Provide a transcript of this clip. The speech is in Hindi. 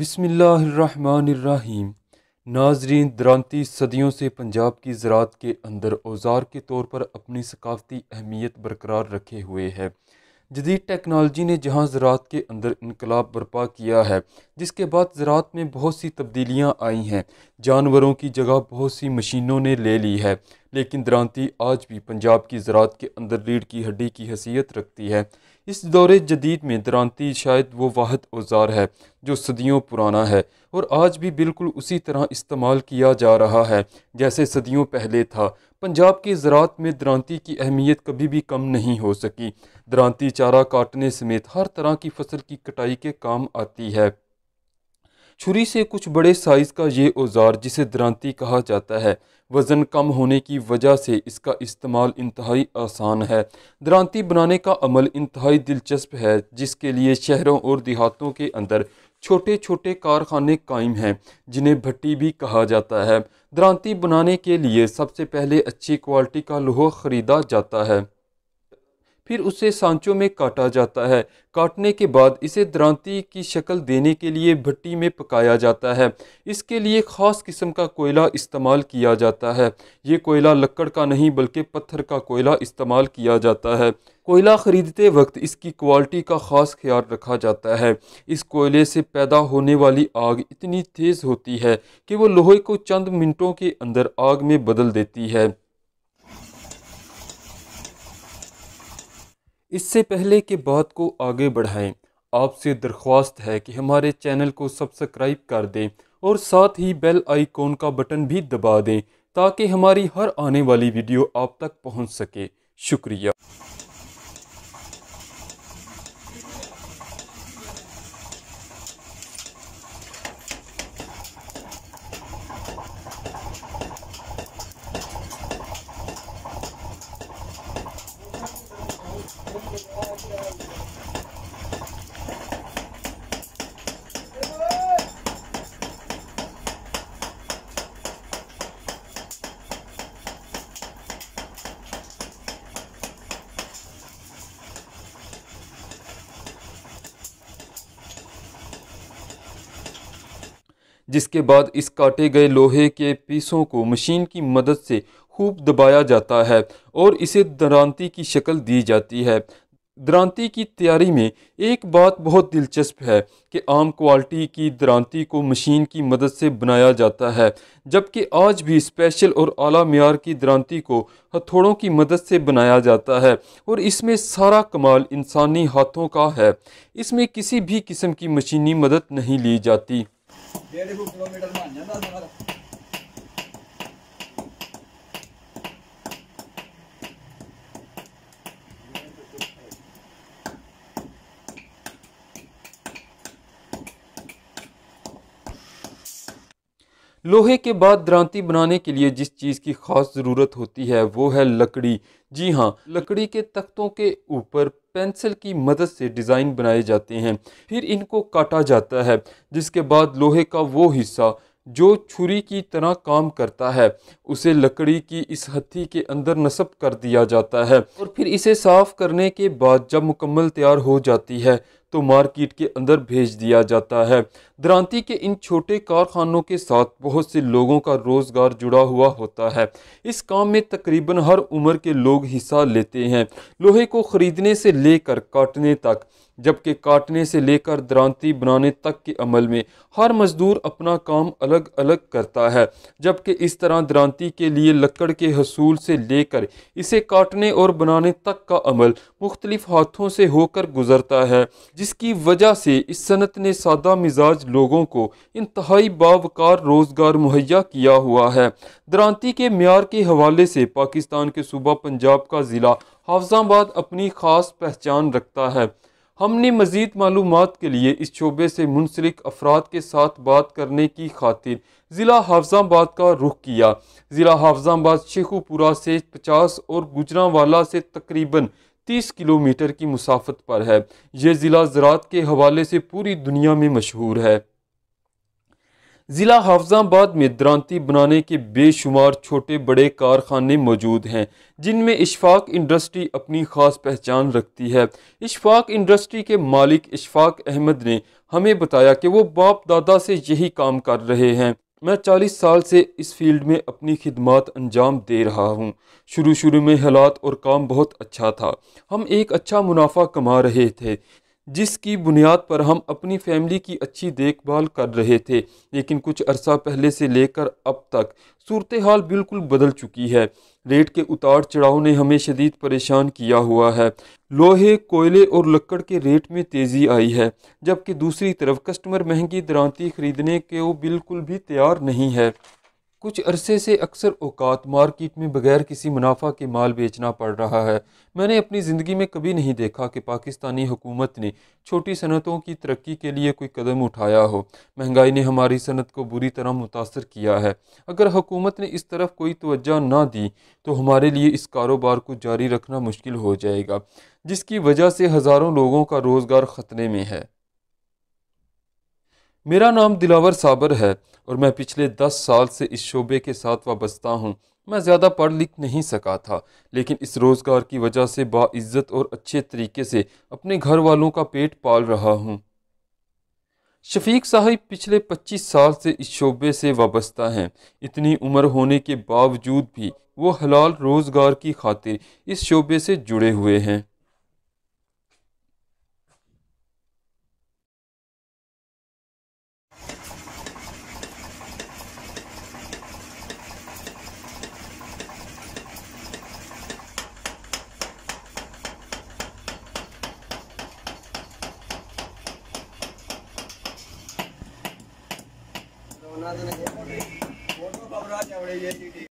बिसमीम नाजरीन दरानती सदियों से पंजाब की ज़रात के अंदर औज़ार के तौर पर अपनी सकाफ़ती अहमियत बरकरार रखे हुए है जदीद टेक्नोलॉजी ने जहाँ ज़रात के अंदर इनकलाब बर्पा किया है जिसके बाद ज़रात में बहुत सी तब्दीलियाँ आई हैं जानवरों की जगह बहुत सी मशीनों ने ले ली है लेकिन दरानती आज भी पंजाब की ज़रात के अंदर रीढ़ की हड्डी की हैसियत रखती है इस दौरे जदीद में दरानती शायद वो वाहद औजार है जो सदियों पुराना है और आज भी बिल्कुल उसी तरह इस्तेमाल किया जा रहा है जैसे सदियों पहले था पंजाब की ज़रात में दरांती की अहमियत कभी भी कम नहीं हो सकी दरांती चारा काटने समेत हर तरह की फसल की कटाई के काम आती है छुरी से कुछ बड़े साइज़ का ये औजार जिसे दरांती कहा जाता है वज़न कम होने की वजह से इसका इस्तेमाल इंतहाई आसान है दरांती बनाने का अमल इंतहाई दिलचस्प है जिसके लिए शहरों और देहातों के अंदर छोटे छोटे कारखाने कायम हैं जिन्हें भट्टी भी कहा जाता है दरांती बनाने के लिए सबसे पहले अच्छी क्वालिटी का लोहा ख़रीदा जाता है फिर उसे सांचों में काटा जाता है काटने के बाद इसे दरांती की शक्ल देने के लिए भट्टी में पकाया जाता है इसके लिए ख़ास किस्म का कोयला इस्तेमाल किया जाता है ये कोयला लकड़ का नहीं बल्कि पत्थर का कोयला इस्तेमाल किया जाता है कोयला ख़रीदते वक्त इसकी क्वालिटी का ख़ास ख्याल रखा जाता है इस कोयले से पैदा होने वाली आग इतनी तेज़ होती है कि वो लोहे को चंद मिनटों के अंदर आग में बदल देती है इससे पहले के बात को आगे बढ़ाएं आपसे दरख्वास्त है कि हमारे चैनल को सब्सक्राइब कर दें और साथ ही बेल आइकॉन का बटन भी दबा दें ताकि हमारी हर आने वाली वीडियो आप तक पहुंच सके शुक्रिया जिसके बाद इस काटे गए लोहे के पीसों को मशीन की मदद से खूब दबाया जाता है और इसे दरांती की शक्ल दी जाती है दरांती की तैयारी में एक बात बहुत दिलचस्प है कि आम क्वालिटी की दरांती को मशीन की मदद से बनाया जाता है जबकि आज भी स्पेशल और आला मैार की दरांती को हथौड़ों की मदद से बनाया जाता है और इसमें सारा कमाल इंसानी हाथों का है इसमें किसी भी किस्म की मशीनी मदद नहीं ली जाती डेढ़ किलोमीटर में आ जाता लोहे के बाद द्रांति बनाने के लिए जिस चीज़ की खास ज़रूरत होती है वो है लकड़ी जी हाँ लकड़ी के तख्तों के ऊपर पेंसिल की मदद से डिज़ाइन बनाए जाते हैं फिर इनको काटा जाता है जिसके बाद लोहे का वो हिस्सा जो छुरी की तरह काम करता है उसे लकड़ी की इस हथी के अंदर नस्ब कर दिया जाता है और फिर इसे साफ़ करने के बाद जब मुकम्मल तैयार हो जाती है तो मार्केट के अंदर भेज दिया जाता है दरांती के इन छोटे कारखानों के साथ बहुत से लोगों का रोज़गार जुड़ा हुआ होता है इस काम में तकरीबन हर उम्र के लोग हिस्सा लेते हैं लोहे को ख़रीदने से लेकर काटने तक जबकि काटने से लेकर दरांती बनाने तक के अमल में हर मज़दूर अपना काम अलग अलग करता है जबकि इस तरह दरांती के लिए लकड़ के हसूल से लेकर इसे काटने और बनाने तक का अमल मुख्तलिफ़ हाथों से होकर गुजरता है जिसकी वजह से इस सनत ने सादा मिजाज लोगों को इंतहाई बावकार रोज़गार मुहैया किया हुआ है दरानती के मैार के हवाले से पाकिस्तान के सूबा पंजाब का ज़िला हाफजाबाद अपनी ख़ास पहचान रखता है हमने मज़ीद मालूम के लिए इस शोबे से मुंसलिक अफराद के साथ बात करने की खातिर ज़िला हाफजाबाद का रुख किया ज़िला हाफजाबाद शेखुपुरा से पचास और गुजरावाला से तकरीबन तीस किलोमीटर की मुसाफत पर है यह ज़िला ज़रात के हवाले से पूरी दुनिया में मशहूर है ज़िला हाफजाबाद में दरानती बनाने के बेशुमार छोटे बड़े कारखाने मौजूद हैं जिनमें इशफाक इंडस्ट्री अपनी ख़ास पहचान रखती है इशफाक इंडस्ट्री के मालिक इशफाक अहमद ने हमें बताया कि वो बाप दादा से यही काम कर रहे हैं मैं चालीस साल से इस फील्ड में अपनी खिदमत अंजाम दे रहा हूँ शुरू शुरू में हालात और काम बहुत अच्छा था हम एक अच्छा मुनाफा कमा रहे थे जिसकी बुनियाद पर हम अपनी फैमिली की अच्छी देखभाल कर रहे थे लेकिन कुछ अरसा पहले से लेकर अब तक सूरत हाल बिल्कुल बदल चुकी है रेट के उतार चढ़ाव ने हमें शदीद परेशान किया हुआ है लोहे कोयले और लकड़ के रेट में तेज़ी आई है जबकि दूसरी तरफ कस्टमर महंगी दरांती ख़रीदने के वो बिल्कुल भी तैयार नहीं है कुछ अरसे से अक्सर औकात मार्केट में बगैर किसी मुनाफा के माल बेचना पड़ रहा है मैंने अपनी ज़िंदगी में कभी नहीं देखा कि पाकिस्तानी हुकूमत ने छोटी सनतों की तरक्की के लिए कोई कदम उठाया हो महंगाई ने हमारी सनत को बुरी तरह मुतासर किया है अगर हुकूमत ने इस तरफ कोई तोज्जा ना दी तो हमारे लिए इस कारोबार को जारी रखना मुश्किल हो जाएगा जिसकी वजह से हज़ारों लोगों का रोज़गार ख़तरे में है मेरा नाम दिलावर साबर है और मैं पिछले दस साल से इस शोबे के साथ वाबस्ता हूँ मैं ज़्यादा पढ़ लिख नहीं सका था लेकिन इस रोज़गार की वजह से बाज़्ज़त और अच्छे तरीके से अपने घर वालों का पेट पाल रहा हूँ शफीक साहिब पिछले 25 साल से इस शोबे से वाबस्ता हैं इतनी उम्र होने के बावजूद भी वो हलाल रोज़गार की खातिर इस शोबे से जुड़े हुए हैं राजू ने बोलो बाबू राज आवड़े ये